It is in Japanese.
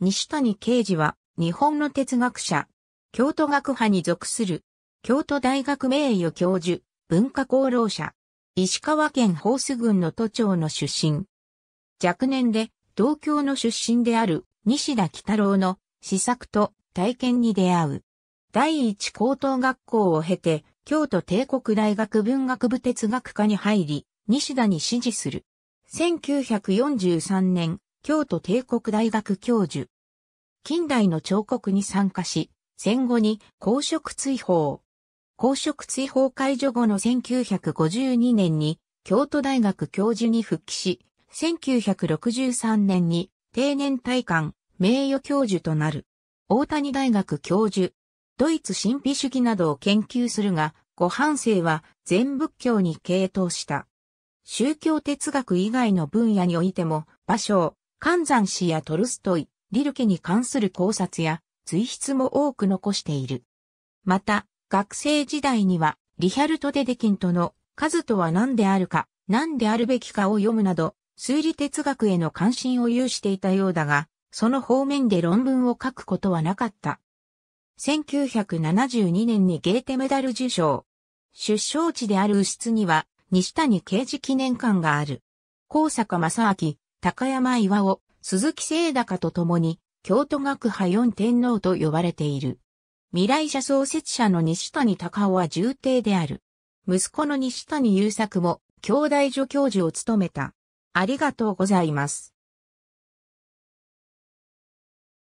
西谷啓治は、日本の哲学者、京都学派に属する、京都大学名誉教授、文化功労者、石川県法ー郡の都庁の出身。若年で、東京の出身である、西田北郎の、試作と体験に出会う。第一高等学校を経て、京都帝国大学文学部哲学科に入り、西田に師事する。1943年、京都帝国大学教授。近代の彫刻に参加し、戦後に公職追放。公職追放解除後の1952年に京都大学教授に復帰し、1963年に定年退官、名誉教授となる。大谷大学教授。ドイツ神秘主義などを研究するが、ご半生は全仏教に傾倒した。宗教哲学以外の分野においても、芭蕉、寒山氏やトルストイ、リルケに関する考察や随筆も多く残している。また、学生時代には、リヒャルト・デデキントの数とは何であるか、何であるべきかを読むなど、数理哲学への関心を有していたようだが、その方面で論文を書くことはなかった。1972年にゲーテメダル受賞。出生地である右室には、西谷刑事記念館がある。高坂正明、高山岩尾、鈴木聖高と共に、京都学派四天皇と呼ばれている。未来者創設者の西谷隆夫は重帝である。息子の西谷優作も、兄弟助教授を務めた。ありがとうございます。